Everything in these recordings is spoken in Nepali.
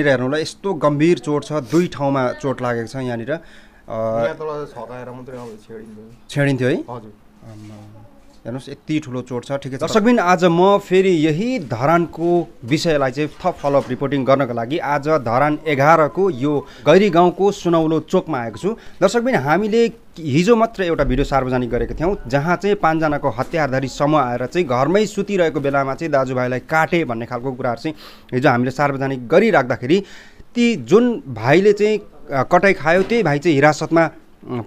यहाँनिर होला यस्तो गम्भीर चोट छ दुई ठाउँमा चोट लागेको छ यहाँनिर छेडिन्थ्यो है हजुर हेर्नुहोस् यति ठुलो चोट छ ठिकै छ दर्शकबिन आज म फेरि यही धरानको विषयलाई चाहिँ थप फलोअप रिपोर्टिङ गर्नको लागि आज धरान एघारको यो गैरी गाउँको सुनौलो चोकमा आएको छु दर्शकबिन हामीले हिजो मात्र एउटा भिडियो सार्वजनिक गरेको थियौँ जहाँ चाहिँ पाँचजनाको हतियारधारी समूह आएर चाहिँ घरमै सुतिरहेको बेलामा चाहिँ दाजुभाइलाई काटे भन्ने खालको कुराहरू चाहिँ हिजो हामीले सार्वजनिक गरिराख्दाखेरि ती जुन भाइले चाहिँ कटाइ खायो त्यही भाइ चाहिँ हिरासतमा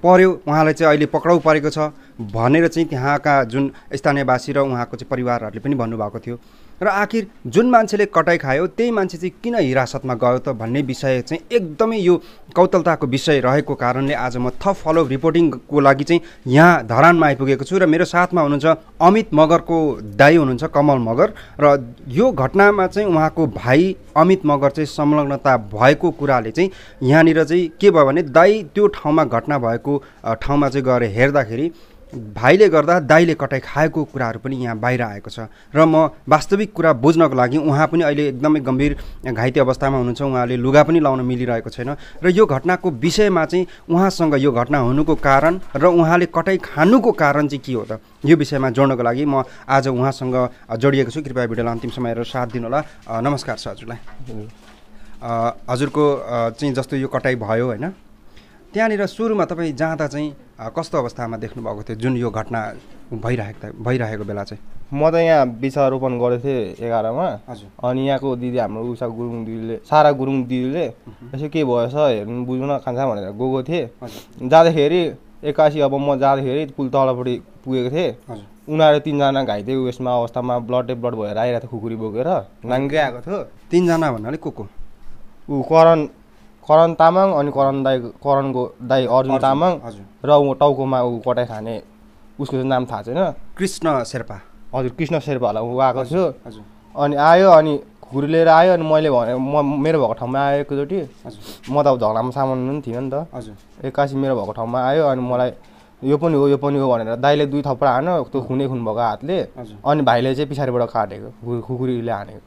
पर्यो उहाँलाई चाहिँ अहिले पक्राउ परेको छ भनेर चाहिँ त्यहाँका जुन स्थानीयवासी र उहाँको चाहिँ परिवारहरूले पनि भन्नुभएको थियो र आखिर जुन मान्छेले कटाइ खायो त्यही मान्छे चाहिँ किन हिरासतमा गयो त भन्ने विषय चाहिँ एकदमै यो कौतलताको विषय रहेको कारणले आज म थप फलो रिपोर्टिङको लागि चाहिँ यहाँ धरानमा आइपुगेको छु र मेरो साथमा हुनुहुन्छ अमित मगरको दाई हुनुहुन्छ कमल मगर र यो घटनामा चाहिँ उहाँको भाइ अमित मगर चाहिँ संलग्नता भएको कुराले चाहिँ यहाँनिर चाहिँ के भयो भने दाई त्यो ठाउँमा घटना भएको ठाउँमा चाहिँ गएर हेर्दाखेरि भाइले गर्दा दाइले कटाइ खाएको कुराहरू पनि यहाँ बाहिर आएको छ र म वास्तविक कुरा बुझ्नको लागि उहाँ पनि अहिले एकदमै गम्भीर घाइते अवस्थामा हुनुहुन्छ उहाँले लुगा पनि लाउन मिलिरहेको छैन र यो घटनाको विषयमा चाहिँ उहाँसँग यो घटना हुनुको कारण र उहाँले कटाइ खानुको कारण चाहिँ के हो त यो विषयमा जोड्नको लागि म आज उहाँसँग जोडिएको छु कृपया भिडियोलाई अन्तिम समय र साथ दिनुहोला नमस्कार सर हजुरलाई हजुरको चाहिँ जस्तो यो कटाइ भयो होइन त्यहाँनिर सुरुमा तपाईँ जाँदा चाहिँ कस्तो अवस्थामा देख्नुभएको थियो जुन यो घटना भइरहेको भइरहेको बेला चाहिँ म त यहाँ वृक्षारोपण गरेको थिएँ एघारमा अनि यहाँको दिदी हाम्रो उषा गुरुङ दिदीले सारा गुरुङ दिदीले यसो के भएछ हेर्नु बुझ्नु खान्छ भनेर गएको थिएँ जाँदाखेरि एक्कासी अब म जाँदाखेरि पुल तलपट्टि पुगेको थिएँ उनीहरू तिनजना घाइते उयसमा अवस्थामा ब्लडे ब्लड भएर आइरहेको थियो खुकुरी बोकेर नाङ्गै आएको थियो तिनजना भन्नाले को को ऊ करण करण तामाङ अनि करण दाई करणको दाई अर्जुन तामाङ र ऊ टाउकोमा ऊ कटाइ खाने उसको चाहिँ नाम थाहा छैन कृष्ण शेर्पा हजुर कृष्ण शेर्पाहरूलाई ऊ आएको छु अनि आयो अनि लिएर आयो अनि मैले भने म मेरो भएको ठाउँमा आयो एकचोटि म त अब झगडामा सामान पनि थिएन नि त एक्कासी मेरो भएको ठाउँमा आयो अनि मलाई यो पनि हो यो पनि हो भनेर दाइले दुई थप्पडा हान्यो त्यो खुने खुन भएको हातले अनि भाइले चाहिँ पछाडिबाट काटेको खुकुरीले हानेको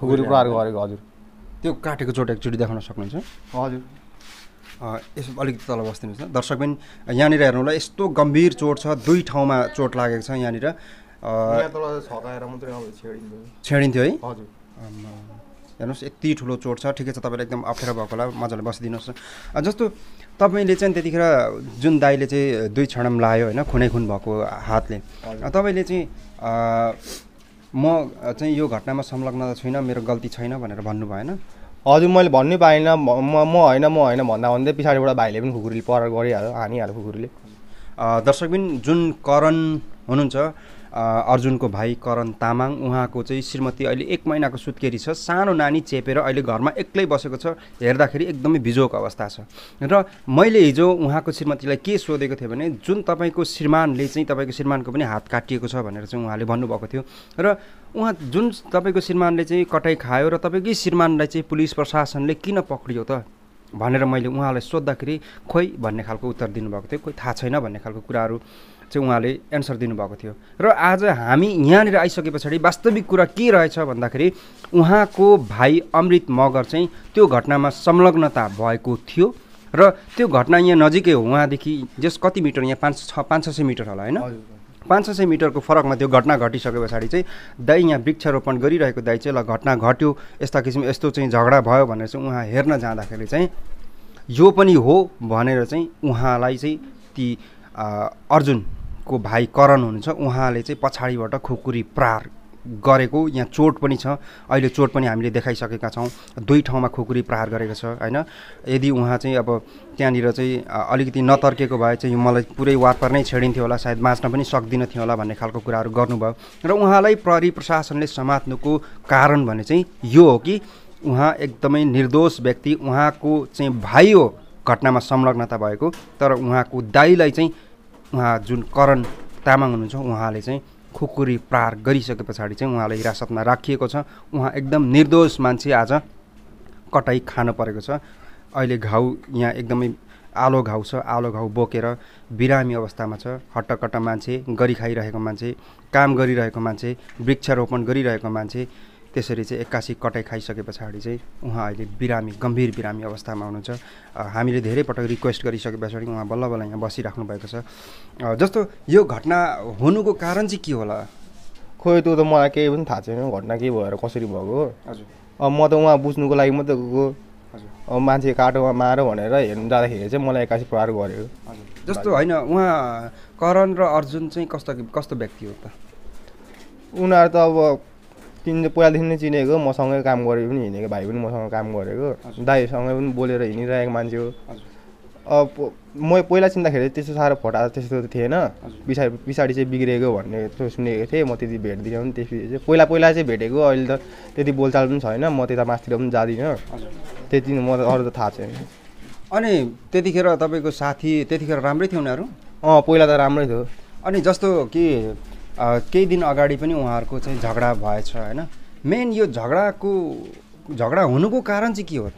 खुकुरी प्रहार गरेको हजुर त्यो काटेको चोट एकचोटि देखाउन सक्नुहुन्छ हजुर यसो अलिकति तल बस्दिनुहोस् न दर्शक पनि यहाँनिर हेर्नु होला यस्तो गम्भीर चोट छ दुई ठाउँमा चोट लागेको छ यहाँनिर छेडिन्थ्यो है हजुर हेर्नुहोस् यति ठुलो चोट छ ठिकै छ तपाईँलाई एकदम अप्ठ्यारो भएको होला मजाले बसिदिनुहोस् न जस्तो तपाईँले चाहिँ त्यतिखेर जुन दाईले चाहिँ दुई क्षणम लायो होइन खुनै खुन भएको हातले तपाईँले चाहिँ म चाहिँ यो घटनामा संलग्न त छुइनँ मेरो गल्ती छैन भनेर भन्नु भएन हजुर मैले भन्नै पाएन म म होइन म होइन भन्दा भन्दै पछाडिबाट भाइले पनि खुकुरीले पर गरिहाल्यो हानिहाल्यो खुकुरीले दर्शकबिन जुन करण हुनुहुन्छ अर्जुनको भाइ करण तामाङ उहाँको चाहिँ श्रीमती अहिले एक महिनाको सुत्केरी छ सानो नानी चेपेर अहिले घरमा एक्लै बसेको छ हेर्दाखेरि एकदमै बिजोक अवस्था छ र मैले हिजो उहाँको श्रीमतीलाई के सोधेको थिएँ भने जुन तपाईँको श्रीमानले चाहिँ तपाईँको श्रीमानको पनि हात काटिएको छ भनेर चाहिँ उहाँले भन्नुभएको थियो र उहाँ जुन तपाईँको श्रीमानले चाहिँ कटाइ खायो र तपाईँकै श्रीमानलाई चाहिँ पुलिस प्रशासनले किन पक्रियो त भनेर मैले उहाँलाई सोद्धाखेरि खोइ भन्ने खालको उत्तर दिनुभएको थियो खोइ थाहा छैन भन्ने खालको कुराहरू चाहिँ उहाँले एन्सर दिनुभएको थियो र आज हामी यहाँनिर आइसके पछाडि वास्तविक कुरा के रहेछ भन्दाखेरि उहाँको भाइ अमृत मगर चाहिँ त्यो घटनामा संलग्नता भएको थियो र त्यो घटना यहाँ नजिकै हो उहाँदेखि जस कति मिटर यहाँ पाँच छ पाँच छ सय मिटर होला होइन पाँच सय मिटरको फरकमा त्यो घटना घटिसके पछाडि चाहिँ दाई यहाँ वृक्षारोपण गरिरहेको दाई चाहिँ ल घटना घट्यो यस्ता किसिम यस्तो चाहिँ झगडा भयो भनेर चाहिँ उहाँ हेर्न जाँदाखेरि चाहिँ यो पनि हो भनेर चाहिँ उहाँलाई चाहिँ ती अर्जुनको भाइ करण हुनुहुन्छ उहाँले चाहिँ पछाडिबाट खुकुरी प्रार गरेको यहाँ चोट पनि छ अहिले चोट पनि हामीले देखाइसकेका छौँ दुई ठाउँमा खुकुरी प्रहार गरेको छ होइन यदि उहाँ चाहिँ अब त्यहाँनिर चाहिँ अलिकति नतर्केको भए चाहिँ मलाई पुरै वारपार नै छेडिन्थ्यो होला सायद बाँच्न पनि सक्दिनँ थियो होला भन्ने खालको कुराहरू गर्नुभयो र उहाँलाई प्रहरी प्रशासनले समात्नुको कारण भने चाहिँ यो हो कि उहाँ एकदमै निर्दोष व्यक्ति उहाँको चाहिँ भाइ हो घटनामा संलग्नता भएको तर उहाँको दाईलाई चाहिँ उहाँ जुन करण तामाङ हुनुहुन्छ उहाँले चाहिँ खुकुरी प्रहार गरिसके पछाडि चाहिँ उहाँलाई हिरासतमा राखिएको छ उहाँ एकदम निर्दोष मान्छे आज कटाइ खान परेको छ अहिले घाउ यहाँ एकदमै आलो घाउ छ आलो घाउ बोकेर बिरामी अवस्थामा छ हट्टकट्ट मान्छे गरी खाइरहेको मान्छे काम गरिरहेको मान्छे वृक्षारोपण गरिरहेको मान्छे त्यसरी चाहिँ एक्कासी कटाइ खाइसके पछाडि चाहिँ उहाँ अहिले बिरामी गम्भीर बिरामी अवस्थामा हुनुहुन्छ हामीले धेरै पटक रिक्वेस्ट गरिसके पछाडि उहाँ बल्ल बल्ल यहाँ बसिराख्नु भएको छ जस्तो यो घटना हुनुको कारण चाहिँ के होला खोइ त्यो त मलाई केही पनि थाहा छैन घटना के भएर कसरी भएको हो हजुर म त उहाँ बुझ्नुको लागि मात्रै गएको अब मान्छे काटोमा मार भनेर हेर्नु जाँदाखेरि चाहिँ मलाई एक्कासी प्रहार गऱ्यो जस्तो होइन उहाँ करण र अर्जुन चाहिँ कस्तो कस्तो व्यक्ति हो त उनीहरू त अब चिन्छ पहिलादेखि नै चिनेको मसँगै काम गरे पनि हिँडेको भाइ पनि मसँग काम गरेको दाईसँगै पनि बोलेर हिँडिरहेको मान्छे हो अब म पहिला चिन्दाखेरि त्यस्तो साह्रो फोटा त्यस्तो थिएन पछाडि पछाडि चाहिँ बिग्रेको भन्ने त्यो सुनेको थिएँ म त्यति भेट्दिनँ पनि त्यसपछि चाहिँ पहिला पहिला चाहिँ भेटेको अहिले त त्यति बोलचाल पनि छैन म त्यता मासतिर पनि जाँदिनँ त्यति म त अरू त थाहा छैन अनि त्यतिखेर तपाईँको साथी त्यतिखेर राम्रै थियो उनीहरू अँ पहिला त राम्रै थियो अनि जस्तो कि केही दिन अगाडि पनि उहाँहरूको चाहिँ झगडा भएछ होइन मेन यो झगडाको झगडा हुनुको कारण चाहिँ के हो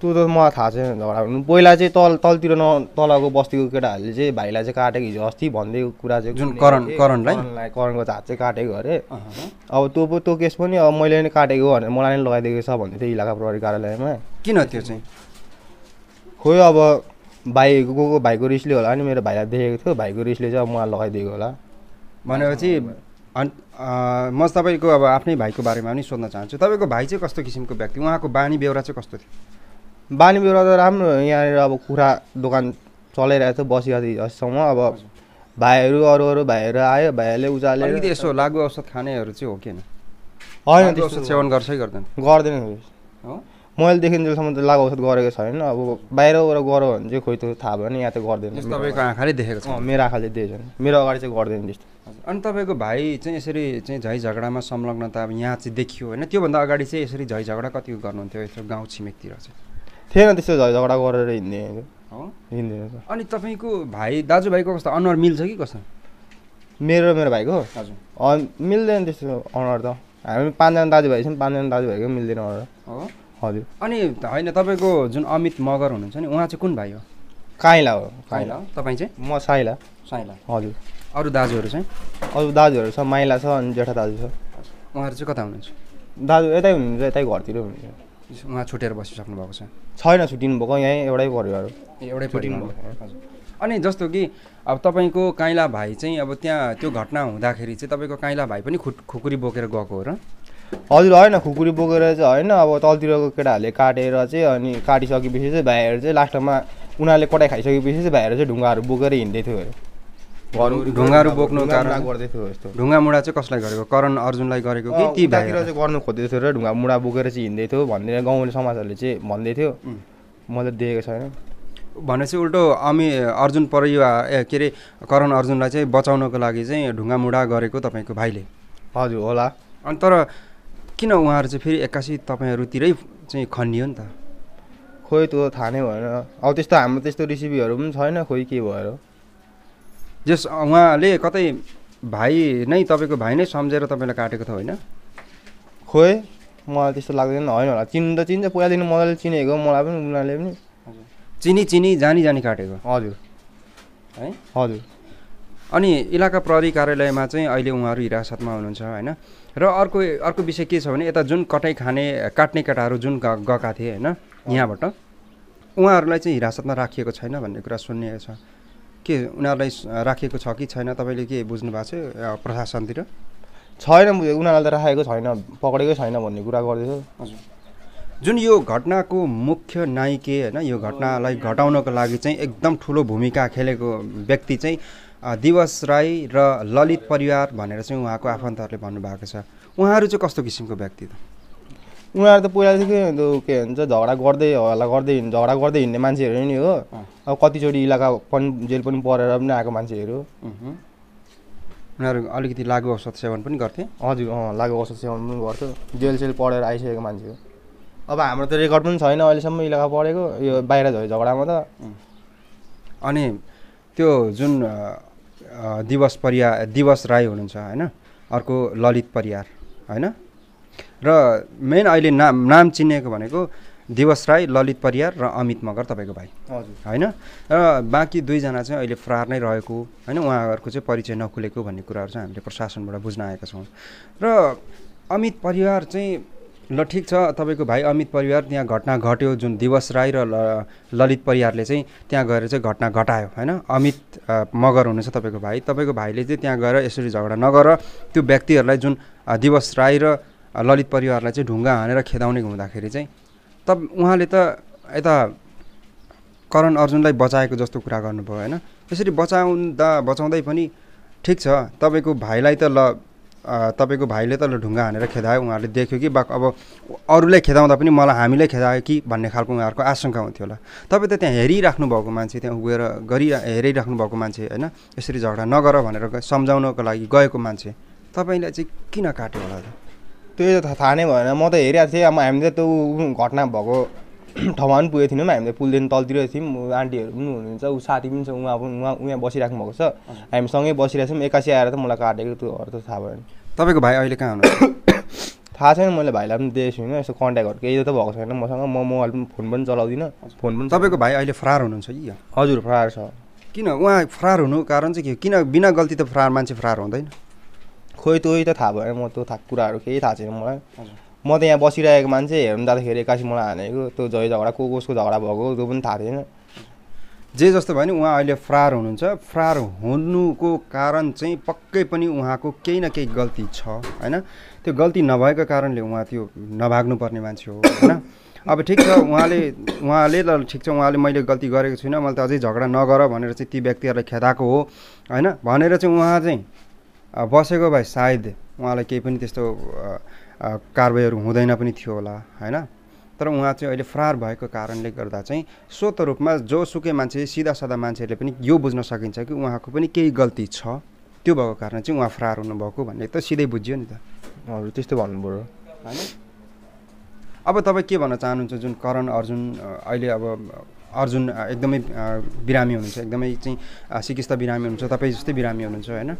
त्यो त मलाई थाहा छैन झगडा हुनु पहिला चाहिँ तल तलतिर न तलको बस्तीको केटाहरूले चाहिँ भाइलाई चाहिँ काटेको हिजो अस्ति भन्दै कुरा चाहिँ जुन करण करणलाई करणको झात चाहिँ काटेको अरे अब त्यो पो त्यो केस पनि अब मैले नै काटेको भनेर मलाई नै लगाइदिएको छ भन्दै थियो इलाका प्रहरी कार्यालयमा किन त्यो चाहिँ खोइ अब भाइ को को भाइको रिसले होला नि मेरो भाइलाई देखेको थियो भाइको रिसले चाहिँ अब मलाई लगाइदिएको होला भनेपछि म तपाईँको अब आफ्नै भाइको बारेमा पनि सोध्न चाहन्छु तपाईँको भाइ चाहिँ कस्तो किसिमको व्यक्ति उहाँको बानी बेहोरा चाहिँ कस्तो थियो बानी बेहोरा त राम्रो यहाँनिर अब कुरा दोकान चलाइरहेको थियो बसिरहेको थियो जसम्म अब भाइहरू अरू अरू भाइहरू आयो भाइहरूले उजाले यसो लागु औषध खानेहरू चाहिँ हो किन होइन सेवन गर्छै गर्दैन गर्दैन हो मैले देखिन्जेलसम्म त लागु औषध गरेको छैन अब बाहिरबाट गऱ्यो भने चाहिँ खोइ त्यो थाहा भएन यहाँ त गर्दैन तपाईँको आँखाले देखेको छ मेरो आँखाले देखेको छैन मेरो अगाडि चाहिँ गर्दैन त्यस्तो अनि तपाईँको भाइ चाहिँ यसरी चाहिँ झै झगडामा संलग्न त अब यहाँ चाहिँ देखियो होइन त्योभन्दा अगाडि चाहिँ यसरी झै झगडा कति गर्नुहुन्थ्यो यसो गाउँ छिमेकतिर चाहिँ थिएन त्यस्तो झै झगडा गरेर हिँड्ने हिँड्ने अनि तपाईँको भाइ दाजुभाइको कस्तो अनुहार मिल्छ कि कस्तो मेरो मेरो भाइको हजुर मिल्दैन त्यस्तो अनुहार त हामी पाँचजना दाजुभाइ छौँ पाँचजना दाजुभाइको मिल्दैन अनुहार हो हजुर अनि होइन तपाईँको जुन अमित मगर हुनुहुन्छ नि उहाँ चाहिँ कुन भाइ हो काइला हो काइला तपाईँ चाहिँ म साइला साइला हजुर अरू दाजुहरू चाहिँ अरू दाजुहरू छ माइला छ अनि जेठा दाजु छ उहाँहरू चाहिँ कता हुनुहुन्छ दाजु यतै हुनुहुन्छ यतै घरतिर हुनुहुन्छ उहाँ छुटेर बसिसक्नु भएको छ छैन छुट्टिनु भएको यहीँ एउटै परिवार एउटै हजुर अनि जस्तो कि अब तपाईँको काइला भाइ चाहिँ अब त्यहाँ त्यो घटना हुँदाखेरि चाहिँ तपाईँको काइला भाइ पनि खु खुकुरी बोकेर गएको हो र हजुर होइन खुकुरी बोकेर चाहिँ होइन अब तलतिरको केटाहरूले काटेर चाहिँ अनि काटिसकेपछि चाहिँ भाइहरू चाहिँ लास्टमा उनीहरूले कटाइ खाइसकेपछि चाहिँ भाइहरू चाहिँ ढुङ्गाहरू बोकेर हिँड्दै थियो अरे ढुङ्गाहरू बोक्नु कारण गर्दै थियो यस्तो ढुङ्गा मुढा चाहिँ कसलाई गरेको करण अर्जुनलाई गरेको कि ती भाइतिर चाहिँ गर्नु खोज्दै थियो र ढुङ्गा मुढा बोकेर चाहिँ हिँड्दै थियो भन्ने गाउँले समाजहरूले चाहिँ भन्दै थियो मैले दिएको छैन भनेपछि उल्टो अमी अर्जुन परिवार ए के अरे करण अर्जुनलाई चाहिँ बचाउनको लागि चाहिँ ढुङ्गा मुढा गरेको तपाईँको भाइले हजुर होला अनि तर किन उहाँहरू चाहिँ फेरि एक्कासी तपाईँहरूतिरै चाहिँ खनियो नि त खोइ त्यो थाहा नै भएन अब त्यस्तो हाम्रो त्यस्तो रेसिपीहरू पनि छैन खोइ के भएर जस उहाँले कतै भाइ नै तपाईँको भाइ नै सम्झेर तपाईँलाई काटेको त होइन खोइ मलाई त्यस्तो लाग्दैन होइन होला चिन्नु त चिन्छ पहिलादेखि मजाले चिनेको मलाई पनि उनीहरूले पनि चिनी चिनी जानी जानी काटेको हजुर है हजुर अनि इलाका प्रहरी कार्यालयमा चाहिँ अहिले उहाँहरू हिरासतमा हुनुहुन्छ होइन र अर्को अर्को विषय के छ भने यता जुन कटाइ खाने काट्ने केटाहरू जुन गएका थिए होइन यहाँबाट उहाँहरूलाई चाहिँ हिरासतमा राखिएको छैन भन्ने कुरा सुनिएको छ के उनीहरूलाई राखिएको छ कि छैन तपाईँले के बुझ्नु भएको छ प्रशासनतिर छैन उनीहरूलाई त राखेको छैन पक्रेकै छैन भन्ने कुरा गर्दैछ जुन यो घटनाको मुख्य नायिके होइन यो घटनालाई घटाउनको लागि चाहिँ एकदम ठुलो भूमिका खेलेको व्यक्ति चाहिँ दिवस राई र ललित परिवार भनेर चाहिँ उहाँको आफन्तहरूले भन्नुभएको छ उहाँहरू चाहिँ कस्तो किसिमको व्यक्ति त उनीहरू त पहिलादेखि के भन्छ झगडा गर्दै हल्ला गर्दै झगडा गर्दै हिँड्ने मान्छेहरू नि हो अब कतिचोटि इलाका पनि जेल पनि परेर पनि आएको मान्छेहरू उनीहरू अलिकति लागु औषध सेवन पनि गर्थे हजुर अँ लागु औषध सेवन पनि गर्थ्यो जेल सेल पढेर आइसकेको मान्छे हो अब हाम्रो त रेकर्ड पनि छैन अहिलेसम्म इलाका पढेको यो बाहिर झगडामा त अनि त्यो जुन दिवस परिया दिवस राई हुनुहुन्छ होइन अर्को ललित परियार होइन र मेन अहिले नाम नाम चिनिएको भनेको दिवस राई ललित परियार र अमित मगर तपाईँको भाइ हजुर होइन र बाँकी दुईजना चाहिँ अहिले फरार नै रहेको होइन उहाँहरूको चाहिँ परिचय नखुलेको भन्ने कुराहरू चाहिँ हामीले प्रशासनबाट बुझ्न आएका छौँ र अमित परिवार चाहिँ ल ठिक छ तपाईँको भाइ अमित परिवार त्यहाँ घटना घट्यो जुन दिवस राई र ललित परिवारले चाहिँ त्यहाँ गएर चाहिँ घटना घटायो होइन अमित मगर हुनुहुन्छ तपाईँको भाइ तपाईँको भाइले चाहिँ त्यहाँ गएर यसरी झगडा नगर त्यो व्यक्तिहरूलाई जुन दिवस राई र ललित परिवारलाई चाहिँ ढुङ्गा हानेर खेदाउने हुँदाखेरि चाहिँ तब उहाँले त यता करण अर्जुनलाई बचाएको जस्तो कुरा गर्नुभयो होइन यसरी बचाउँदा बचाउँदै पनि ठिक छ तपाईँको भाइलाई त ल तपाईँको भाइले त ढुङ्गा हानेर खेदायो उहाँहरूले देख्यो कि बा अब अरूलाई खेदाउँदा पनि मलाई हामीले खेदायो कि भन्ने खालको उहाँहरूको आशंका हुन्थ्यो होला तपाईँ त त्यहाँ हेरिराख्नु भएको मान्छे त्यहाँ गएर गरि हेरिराख्नु भएको मान्छे होइन यसरी झगडा नगर भनेर सम्झाउनको लागि गएको मान्छे तपाईँलाई चाहिँ किन काट्यो होला त्यो त थाहा नै भएन म त हेरिरहेको थिएँ अब त त्यो घटना भएको ठाउँमा पनि पुगेको थिएनौँ हामीले पुलदेखि तलतिर थियौँ आन्टीहरू पनि हुनुहुन्छ ऊ साथी पनि छ उहाँ पनि उहाँ उहाँ बसिराख्नु भएको छ हामी सँगै बसिरहेको छौँ एक्कासी आएर त मलाई काटेको त्यो त थाहा भएन तपाईँको भाइ अहिले कहाँ हुनु थाहा छैन मैले भाइलाई पनि दिएको छुइनँ यसो कन्ट्याक्टहरू केही त भएको छैन मसँग म मोबाइल पनि फोन पनि चलाउँदिनँ फोन पनि तपाईँको भाइ अहिले फरार हुनुहुन्छ कि हजुर फरार छ किन उहाँ फरार हुनु कारण चाहिँ के हो किन बिना गल्ती त फरार मान्छे फरार हुँदैन खोइ त्यो त थाहा भएन म त्यो था कुराहरू केही थाहा छैन मलाई म त यहाँ बसिरहेको मान्छे हेर्नु जाँदाखेरि एक्कासी मलाई हानेको त्यो जय झगडा को कसको झगडा भएको त्यो पनि थाहा थिएन जे जस्तो भयो भने उहाँ अहिले फरार हुनुहुन्छ फरार हुनुको कारण चाहिँ पक्कै पनि उहाँको केही न केही गल्ती छ होइन त्यो गल्ती नभएको कारणले उहाँ त्यो नभाग्नुपर्ने मान्छे हो होइन अब ठिक छ उहाँले उहाँले त ठिक छ उहाँले मैले गल्ती गरेको छुइनँ मैले त अझै झगडा नगर भनेर चाहिँ ती व्यक्तिहरूलाई खेदाएको हो होइन भनेर चाहिँ उहाँ चाहिँ बसेको भाइ सायद उहाँलाई केही पनि त्यस्तो कारवाहीहरू हुँदैन पनि थियो होला होइन तर उहाँ चाहिँ अहिले फरार भएको कारणले गर्दा चाहिँ स्वत रूपमा जोसुकै मान्छे सिधा सादा मान्छेहरूले पनि यो बुझ्न सकिन्छ कि उहाँको पनि केही गल्ती छ त्यो भएको कारण चाहिँ उहाँ फरार हुनुभएको भन्ने त सिधै बुझियो नि त हजुर त्यस्तो भन्नुभयो होइन अब तपाईँ के भन्न चाहनुहुन्छ जुन करण अर्जुन अहिले अब अर्जुन एकदमै बिरामी हुनुहुन्छ एकदमै चाहिँ सिकिस्ता बिरामी हुनुहुन्छ तपाईँ जस्तै बिरामी हुनुहुन्छ होइन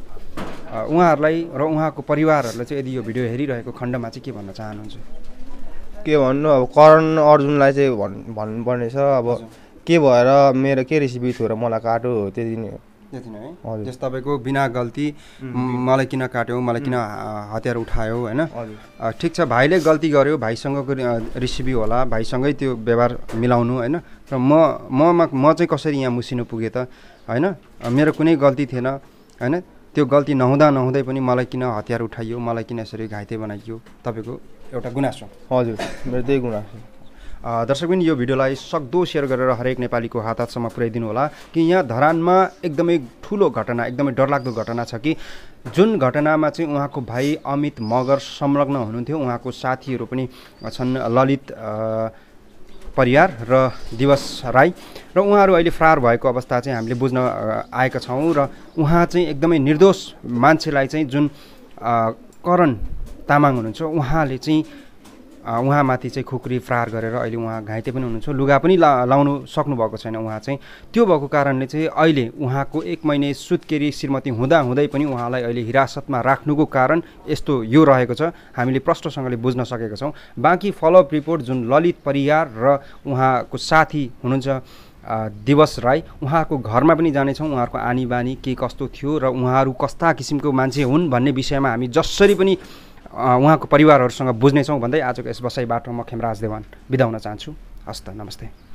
उहाँहरूलाई र उहाँको परिवारहरूलाई चाहिँ यदि यो भिडियो हेरिरहेको खण्डमा चाहिँ के भन्न चाहनुहुन्छ के भन्नु अब करण अर्जुनलाई चाहिँ भन् भन्नुपर्ने छ अब के भएर मेरो के रेसिपी थियो र मलाई काट्यो त्यति नै त्यति नै है जस तपाईँको बिना गल्ती मलाई किन काट्यो मलाई किन हतियार उठायो होइन ठिक छ भाइले गल्ती गर्यो भाइसँगको रेसिपी होला भाइसँगै त्यो व्यवहार मिलाउनु होइन र म ममा म चाहिँ कसरी यहाँ मुसिनु पुगेँ त होइन मेरो कुनै गल्ती थिएन होइन त्यो गल्ती नहुँदा नहुँदै पनि मलाई किन हतियार उठाइयो मलाई किन यसरी घाइते बनाइयो तपाईँको एउटा गुनासो हजुर मेरो त्यही गुनासो दर्शक पनि यो भिडियोलाई सक्दो सेयर गरेर हरेक नेपालीको हात हातसम्म पुर्याइदिनु होला कि यहाँ धरानमा एकदमै ठुलो घटना एकदमै डरलाग्दो घटना छ कि जुन घटनामा चाहिँ उहाँको भाइ अमित मगर संलग्न हुनुहुन्थ्यो उहाँको साथीहरू पनि छन् ललित परियार र दिवस राई र उहाँहरू अहिले फरार भएको अवस्था चाहिँ हामीले बुझ्न आएका छौँ र उहाँ चाहिँ एकदमै निर्दोष मान्छेलाई चाहिँ जुन करण तामाङ हुनुहुन्छ उहाँले चाहिँ उहाँमाथि चाहिँ खुकुरी प्रहार गरेर अहिले उहाँ घाइते पनि हुनुहुन्छ लुगा पनि ला लाउनु सक्नुभएको छैन उहाँ चाहिँ त्यो भएको कारणले चाहिँ अहिले उहाँको एक महिने सुत्केरी श्रीमती हुँदाहुँदै पनि उहाँलाई अहिले हिरासतमा राख्नुको कारण यस्तो यो रहेको छ हामीले प्रष्टसँगले बुझ्न सकेका छौँ बाँकी फलोअप रिपोर्ट जुन ललित परियार र उहाँको साथी हुनुहुन्छ दिवस राई उहाँको घरमा पनि जानेछौँ उहाँहरूको आनी बानी के कस्तो थियो र उहाँहरू कस्ता किसिमको मान्छे हुन् भन्ने विषयमा हामी जसरी पनि उहाँको परिवारहरूसँग बुझ्नेछौँ भन्दै आजको यस बसाइबाट म खेमराज देवान बिदा हुन चाहन्छु हस्त नमस्ते